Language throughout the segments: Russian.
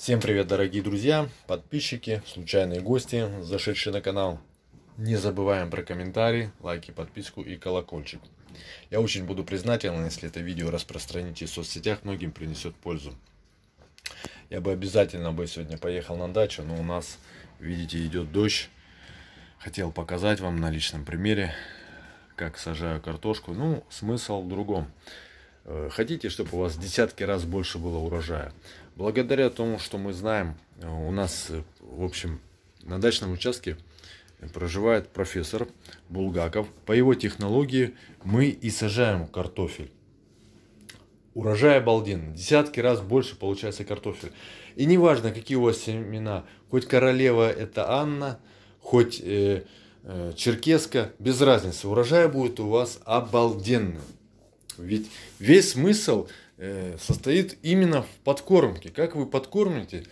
Всем привет, дорогие друзья, подписчики, случайные гости, зашедшие на канал. Не забываем про комментарии, лайки, подписку и колокольчик. Я очень буду признателен, если это видео распространите в соцсетях, многим принесет пользу. Я бы обязательно бы сегодня поехал на дачу, но у нас, видите, идет дождь. Хотел показать вам на личном примере, как сажаю картошку. Ну, смысл в другом. Э, хотите, чтобы у вас десятки раз больше было урожая. Благодаря тому, что мы знаем, э, у нас, э, в общем, на дачном участке проживает профессор Булгаков. По его технологии мы и сажаем картофель. Урожай обалден. Десятки раз больше получается картофель. И неважно, какие у вас семена. Хоть королева это Анна, хоть э, э, черкеска. Без разницы. Урожай будет у вас обалденный творчества. Ведь весь смысл э, состоит именно в подкормке. Как вы подкормите,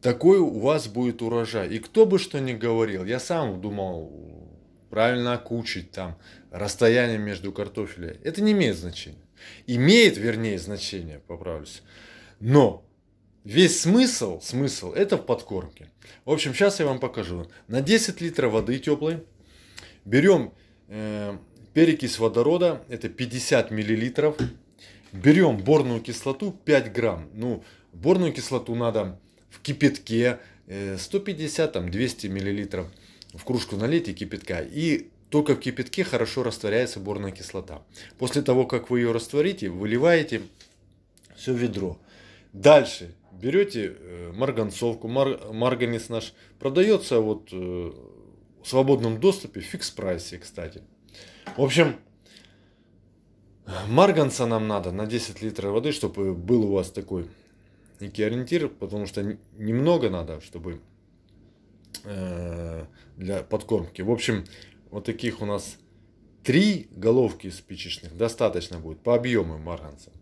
такой у вас будет урожай. И кто бы что ни говорил, я сам думал, правильно окучить там расстояние между картофелями. Это не имеет значения. Имеет, вернее, значение, поправлюсь. Но весь смысл, смысл это в подкормке. В общем, сейчас я вам покажу. На 10 литров воды теплой берем э, Перекись водорода это 50 миллилитров. Берем борную кислоту 5 грамм. Ну, борную кислоту надо в кипятке 150-200 э, миллилитров. В кружку налить и кипятка. И только в кипятке хорошо растворяется борная кислота. После того, как вы ее растворите, выливаете все в ведро. Дальше берете э, марганцовку, мар, марганец наш продается вот э, в свободном доступе, в фикс прайсе, кстати. В общем, марганца нам надо на 10 литров воды, чтобы был у вас такой некий ориентир, потому что немного надо, чтобы э, для подкормки. В общем, вот таких у нас три головки спичечных достаточно будет по объему марганца.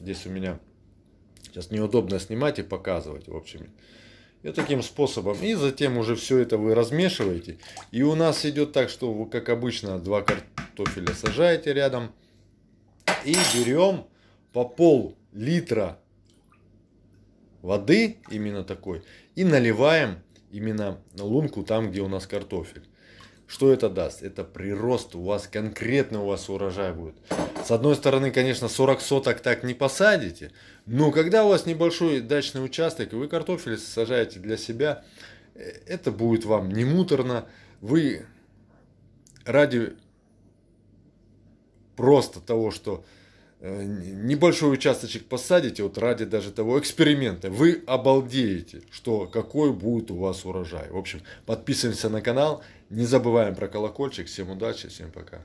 Здесь у меня сейчас неудобно снимать и показывать, в общем. И таким способом. И затем уже все это вы размешиваете. И у нас идет так, что вы, как обычно, два картофеля сажаете рядом. И берем по пол литра воды, именно такой, и наливаем именно лунку там, где у нас картофель. Что это даст? Это прирост у вас, конкретно у вас урожай будет. С одной стороны, конечно, 40 соток так не посадите, но когда у вас небольшой дачный участок, и вы картофель сажаете для себя, э, это будет вам не муторно. Вы ради просто того, что э, небольшой участочек посадите, вот ради даже того эксперимента, вы обалдеете, что какой будет у вас урожай. В общем, подписываемся на канал, не забываем про колокольчик. Всем удачи, всем пока.